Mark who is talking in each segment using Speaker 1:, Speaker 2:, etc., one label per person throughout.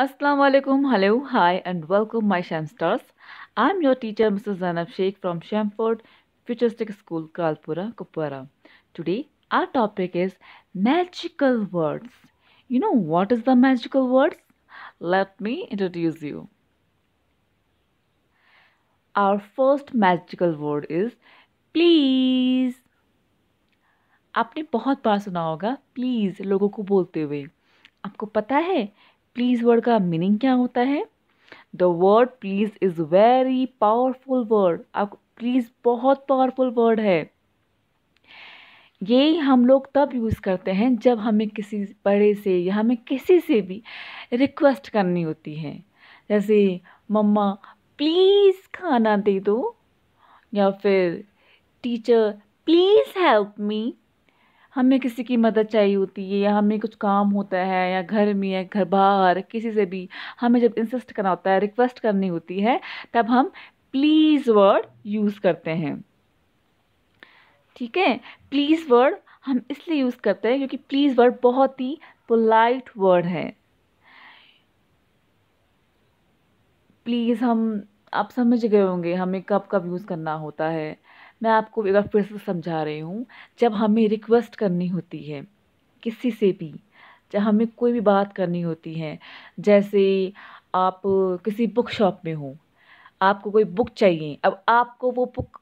Speaker 1: Assalamu alaikum, hello, hi and welcome my Sham Stars. I'm your teacher Mrs. Zanab Sheikh from Shamford Futuristic School, Kalpura, Kupwara. Today our topic is magical words. You know what is the magical words? Let me introduce you. Our first magical word is please. आपने बहुत बार सुना होगा please लोगों को बोलते हुए आपको पता है प्लीज़ वर्ड का मीनिंग क्या होता है the word please is very powerful word आप प्लीज़ बहुत पावरफुल वर्ड है ये हम लोग तब यूज़ करते हैं जब हमें किसी बड़े से या हमें किसी से भी रिक्वेस्ट करनी होती है जैसे मम्मा प्लीज़ खाना दे दो या फिर टीचर प्लीज़ हेल्प मी हमें किसी की मदद चाहिए होती है या हमें कुछ काम होता है या घर में या घर बाहर किसी से भी हमें जब इंसिस्ट करना होता है रिक्वेस्ट करनी होती है तब हम प्लीज़ वर्ड यूज़ करते हैं ठीक है प्लीज़ वर्ड हम इसलिए यूज़ करते हैं क्योंकि प्लीज़ वर्ड बहुत ही पोलाइट वर्ड है प्लीज़ हम आप समझ गए होंगे हमें कब कब यूज़ करना होता है मैं आपको एक बार फिर से समझा रही हूँ जब हमें रिक्वेस्ट करनी होती है किसी से भी जब हमें कोई भी बात करनी होती है जैसे आप किसी बुक शॉप में हो आपको कोई बुक चाहिए अब आपको वो बुक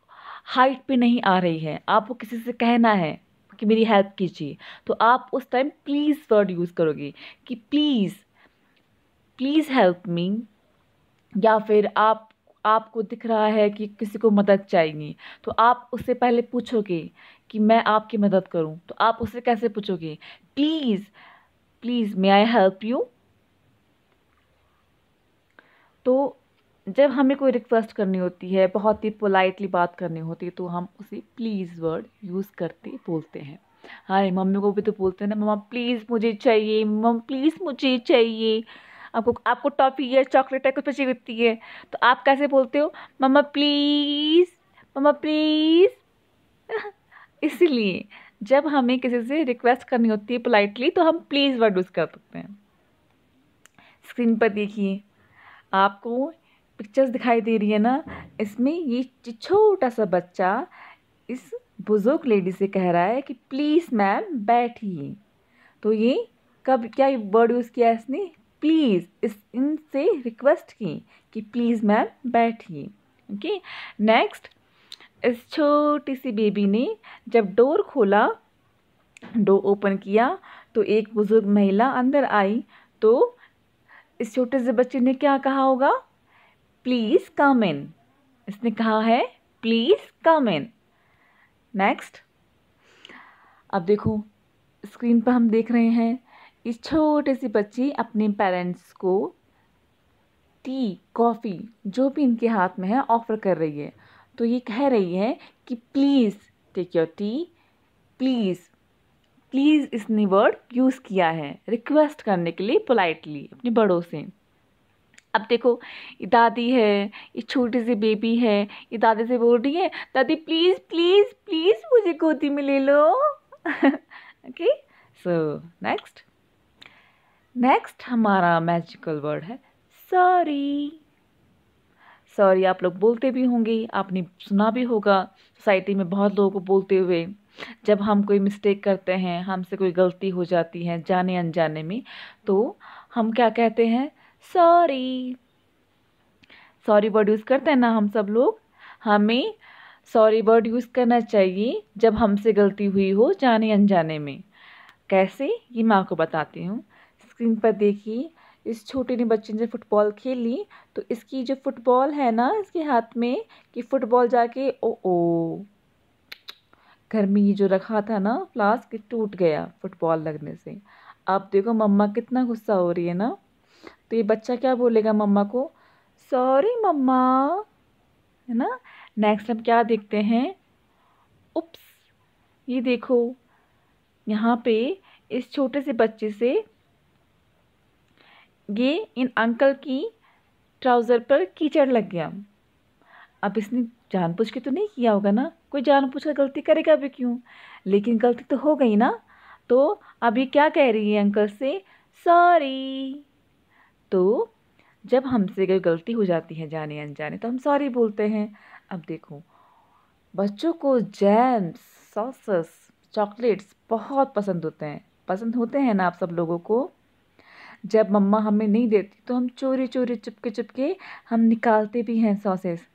Speaker 1: हाइट पे नहीं आ रही है आपको किसी से कहना है कि मेरी हेल्प कीजिए तो आप उस टाइम प्लीज़ वर्ड यूज़ करोगे कि प्लीज़ प्लीज़ हेल्प मी या फिर आप आपको दिख रहा है कि किसी को मदद चाहिए तो आप उससे पहले पूछोगे कि मैं आपकी मदद करूं तो आप उससे कैसे पूछोगे please please may I help you तो जब हमें कोई रिक्वेस्ट करनी होती है बहुत ही पोलाइटली बात करनी होती है तो हम उसे प्लीज़ वर्ड यूज़ करते बोलते हैं हाँ मम्मी को भी तो बोलते हैं ना मम्मा प्लीज़ मुझे चाहिए मम प्लीज़ मुझे चाहिए आपको आपको टॉफ़ी है चॉकलेट है कुछ बच्चे विपती है तो आप कैसे बोलते हो मम्मा प्लीज़ मम्मा प्लीज़ इसीलिए जब हमें किसी से रिक्वेस्ट करनी होती है पोलाइटली तो हम प्लीज़ वर्ड यूज़ कर सकते हैं स्क्रीन पर देखिए आपको पिक्चर्स दिखाई दे रही है ना इसमें ये छोटा सा बच्चा इस बुज़ुर्ग लेडी से कह रहा है कि प्लीज़ मैम बैठिए तो ये कब क्या वर्ड यूज़ किया इसने प्लीज़ इस इनसे रिक्वेस्ट की कि प्लीज़ मैम बैठिए ओके नेक्स्ट इस छोटी सी बेबी ने जब डोर खोला डोर ओपन किया तो एक बुज़ुर्ग महिला अंदर आई तो इस छोटे से बच्चे ने क्या कहा होगा प्लीज़ कम इन इसने कहा है प्लीज़ कम इन नेक्स्ट अब देखो स्क्रीन पर हम देख रहे हैं इस छोटी सी बच्ची अपने पेरेंट्स को टी कॉफ़ी जो भी इनके हाथ में है ऑफ़र कर रही है तो ये कह रही है कि please take your tea please please इसने वर्ड यूज़ किया है रिक्वेस्ट करने के लिए पोलाइटली अपने बड़ों से अब देखो ये दादी है ये छोटी सी बेबी है ये दादी से बोल रही है दादी प्लीज़ प्लीज़ प्लीज़ मुझे गोदी में ले लो ओके सो नेक्स्ट नेक्स्ट हमारा मैजिकल वर्ड है सॉरी सॉरी आप लोग बोलते भी होंगे आपने सुना भी होगा सोसाइटी में बहुत लोगों को बोलते हुए जब हम कोई मिस्टेक करते हैं हमसे कोई गलती हो जाती है जाने अनजाने में तो हम क्या कहते हैं सॉरी सॉरी वर्ड यूज़ करते हैं ना हम सब लोग हमें सॉरी वर्ड यूज़ करना चाहिए जब हमसे गलती हुई हो जाने अनजाने में कैसे ये मैं आपको बताती हूँ स्क्रीन पर देखी इस छोटे ने बच्चे ने फुटबॉल खेली तो इसकी जो फुटबॉल है ना इसके हाथ में कि फुटबॉल जाके ओ ओ घर में ये जो रखा था ना फ्लास्क टूट गया फुटबॉल लगने से आप देखो मम्मा कितना गुस्सा हो रही है ना तो ये बच्चा क्या बोलेगा मम्मा को सॉरी मम्मा है ना नेक्स्ट हम क्या देखते हैं उप्स ये देखो यहाँ पे इस छोटे से बच्चे से ये इन अंकल की ट्राउज़र पर कीचड़ लग गया अब इसने जानबूझ के तो नहीं किया होगा ना कोई जानबूझ कर गलती करेगा भी क्यों लेकिन गलती तो हो गई ना तो अभी क्या कह रही है अंकल से सॉरी तो जब हमसे कोई गलती हो जाती है जाने अनजाने तो हम सॉरी बोलते हैं अब देखो बच्चों को जैम्स सॉसेस चॉकलेट्स बहुत पसंद होते हैं पसंद होते हैं ना आप सब लोगों को जब मम्मा हमें नहीं देती तो हम चोरी चोरी चुपके चुपके हम निकालते भी हैं सॉसेस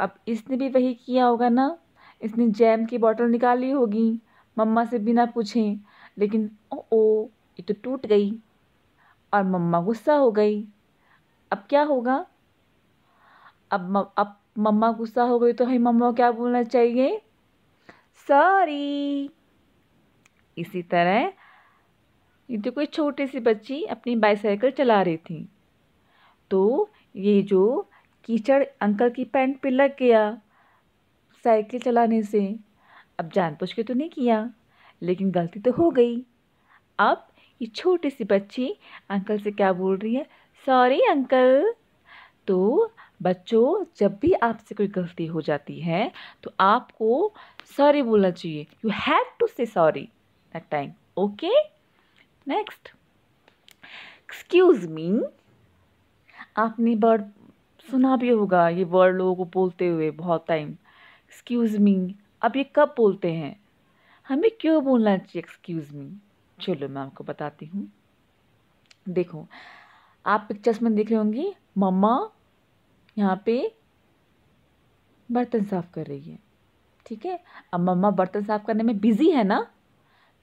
Speaker 1: अब इसने भी वही किया होगा ना इसने जैम की बॉटल निकाली होगी मम्मा से बिना पूछे लेकिन ओ ओ ये तो टूट गई और मम्मा गुस्सा हो गई अब क्या होगा अब म, अब मम्मा गुस्सा हो गई तो हमें मम्मा को क्या बोलना चाहिए सॉरी इसी तरह ये देखो एक छोटी सी बच्ची अपनी बाईसाइकिल चला रही थी तो ये जो कीचड़ अंकल की पैंट पे लग गया साइकिल चलाने से अब जान पूछ के तो नहीं किया लेकिन गलती तो हो गई अब ये छोटी सी बच्ची अंकल से क्या बोल रही है सॉरी अंकल तो बच्चों जब भी आपसे कोई गलती हो जाती है तो आपको सॉरी बोलना चाहिए you have to say sorry that time okay next excuse me आपने वर्ड सुना भी होगा ये वर्ड लोगों को बोलते हुए बहुत टाइम एक्सक्यूज़ मी अब ये कब बोलते हैं हमें क्यों बोलना चाहिए एक्सक्यूज़ मी चलो मैं आपको बताती हूँ देखो आप पिक्चर्स में देख रहे होंगी मम्मा यहाँ पे बर्तन साफ़ कर रही है ठीक है अब मम्मा बर्तन साफ़ करने में बिज़ी है ना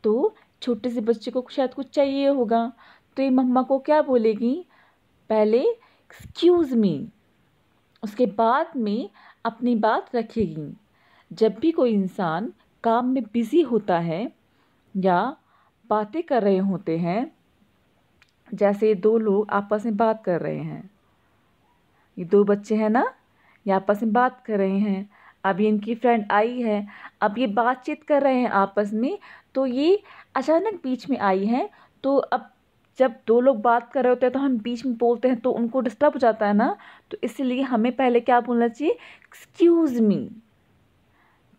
Speaker 1: तो छोटे से बच्चे को शायद कुछ चाहिए होगा तो ये मम्मा को क्या बोलेगी पहले एक्सक्यूज़ मी उसके बाद में अपनी बात रखेगी जब भी कोई इंसान काम में बिज़ी होता है या बातें कर रहे होते हैं जैसे दो लोग आपस में बात कर रहे हैं ये दो बच्चे हैं ना ये आपस में बात कर रहे हैं अभी इनकी फ्रेंड आई है अब ये बातचीत कर रहे हैं आपस में तो ये अचानक बीच में आई हैं तो अब जब दो लोग बात कर रहे होते हैं तो हम बीच में बोलते हैं तो उनको डिस्टर्ब हो जाता है ना तो इसलिए हमें पहले क्या बोलना चाहिए एक्सक्यूज़ मी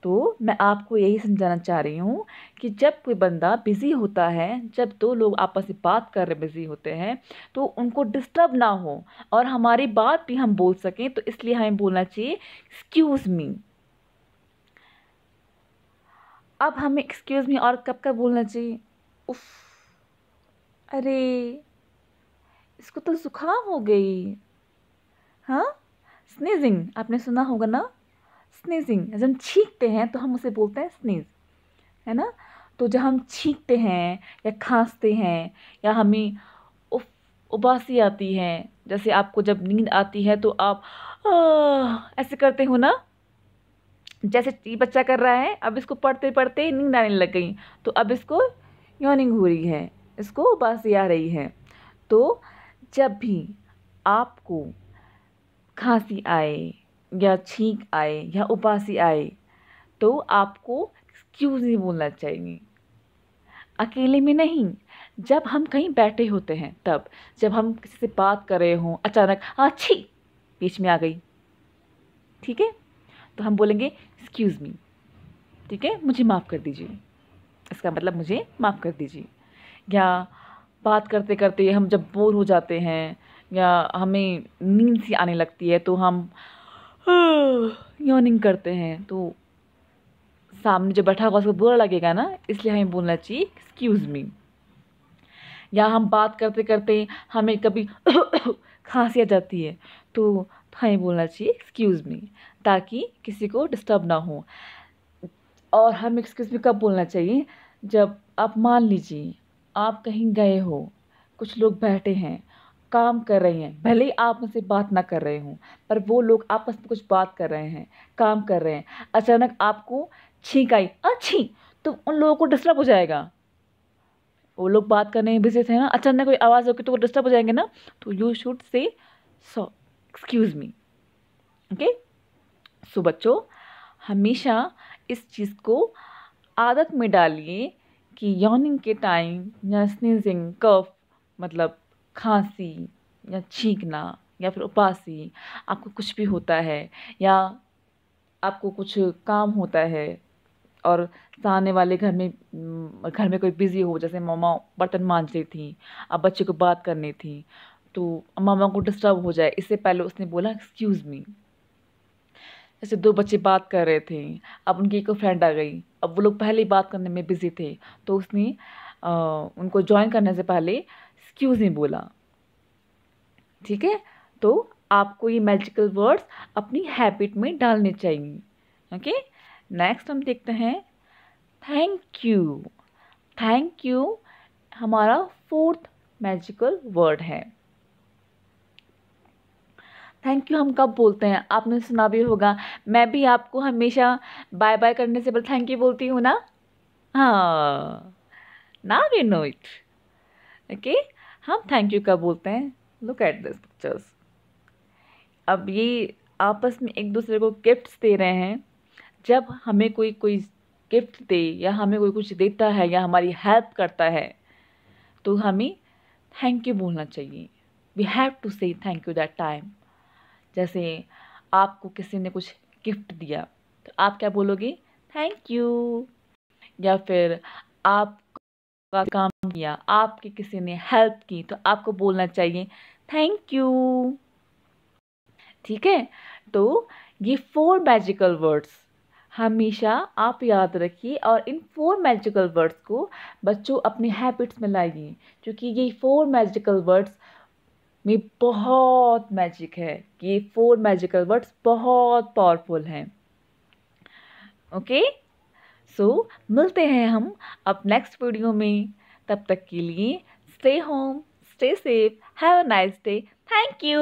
Speaker 1: तो मैं आपको यही समझाना चाह रही हूँ कि जब कोई बंदा बिज़ी होता है जब दो लोग आपस में बात कर रहे बिज़ी होते हैं तो उनको डिस्टर्ब ना हो और हमारी बात भी हम बोल सकें तो इसलिए हमें बोलना चाहिए एक्सक्यूज़ मी अब हमें एक्सक्यूज़ मी और कब कब बोलना चाहिए उफ अरे इसको तो जुकाम हो गई हाँ स्नीजिंग आपने सुना होगा ना स्नीजिंग जब हम छींकते हैं तो हम उसे बोलते हैं स्नीज है ना तो जब हम छींकते हैं या खांसते हैं या हमें उफ उबासी आती है जैसे आपको जब नींद आती है तो आप आ, ऐसे करते हो ना जैसे ये बच्चा कर रहा है अब इसको पढ़ते पढ़ते नींद आने लग गई तो अब इसको योनिंग हो रही है इसको उबासी आ रही है तो जब भी आपको खांसी आए या छींक आए या उबासी आए तो आपको एक्सक्यूज़ नहीं बोलना चाहिए अकेले में नहीं जब हम कहीं बैठे होते हैं तब जब हम किसी से बात कर रहे हों अचानक अच्छी हाँ, बीच में आ गई ठीक है तो हम बोलेंगे एक्सक्यूज़ मी ठीक है मुझे माफ़ कर दीजिए इसका मतलब मुझे माफ़ कर दीजिए या बात करते करते हम जब बोर हो जाते हैं या हमें नींद सी आने लगती है तो हम हाँ, योनिंग करते हैं तो सामने जो बैठा हुआ उसको बुरा लगेगा ना इसलिए हमें बोलना चाहिए एक्सक्यूज़ मी या हम बात करते करते हमें कभी खांसी आ जाती है तो हाँ ही बोलना चाहिए एक्सक्यूज़ मी ताकि किसी को डिस्टर्ब ना हो और हम एक्सक्यूज़ मी कब बोलना चाहिए जब आप मान लीजिए आप कहीं गए हो कुछ लोग बैठे हैं काम कर रहे हैं भले ही आप उनसे बात ना कर रहे हों पर वो लोग आपस में कुछ बात कर रहे हैं काम कर रहे हैं अचानक आपको छींक आई अच्छी तो उन लोगों को डिस्टर्ब हो जाएगा वो लोग बात करने में बिजी थे ना अचानक कोई आवाज़ होगी तो वो डिस्टर्ब हो जाएंगे ना तो you should say so excuse me okay so बच्चों हमेशा इस चीज़ को आदत में डालिए कि यॉनिंग के टाइम या स्नीजिंग कफ मतलब खांसी या छींकना या फिर उपासी आपको कुछ भी होता है या आपको कुछ काम होता है और सामने वाले घर में घर में कोई बिज़ी हो जैसे मामा बर्तन मांज रही थी आप बच्चे को बात करनी थी तो मामा को डिस्टर्ब हो जाए इससे पहले उसने बोला एक्सक्यूज़ मी जैसे दो बच्चे बात कर रहे थे अब उनकी एक फ्रेंड आ गई अब वो लोग पहले ही बात करने में बिज़ी थे तो उसने आ, उनको ज्वाइन करने से पहले एक्सक्यूज़ मी बोला ठीक है तो आपको ये मैजिकल वर्ड्स अपनी हैबिट में डालने चाहिए ओके नेक्स्ट हम देखते हैं थैंक यू थैंक यू हमारा फोर्थ मैजिकल वर्ड है थैंक यू हम कब बोलते हैं आपने सुना भी होगा मैं भी आपको हमेशा बाय बाय करने से पहले थैंक यू बोलती हूँ ना हाँ ना यू नो इट ओके हम थैंक यू कब बोलते हैं लुक एट दिस पिक्चर्स अब ये आपस में एक दूसरे को गिफ्ट्स दे रहे हैं जब हमें कोई कोई गिफ्ट दे या हमें कोई कुछ देता है या हमारी हेल्प करता है तो हमें थैंक यू बोलना चाहिए we have to say thank you that time जैसे आपको किसी ने कुछ गिफ्ट दिया तो आप क्या बोलोगे थैंक यू या फिर आपका काम किया आपके किसी ने हेल्प की तो आपको बोलना चाहिए थैंक यू ठीक है तो ये फोर मैजिकल वर्ड्स हमेशा आप याद रखिए और इन फोर मैजिकल वर्ड्स को बच्चों अपने हैबिट्स में लाइए क्योंकि ये फोर मैजिकल वर्ड्स में बहुत मैजिक है ये फोर मैजिकल वर्ड्स बहुत पावरफुल हैं ओके सो मिलते हैं हम अब नेक्स्ट वीडियो में तब तक के लिए stay home stay safe have a nice day thank you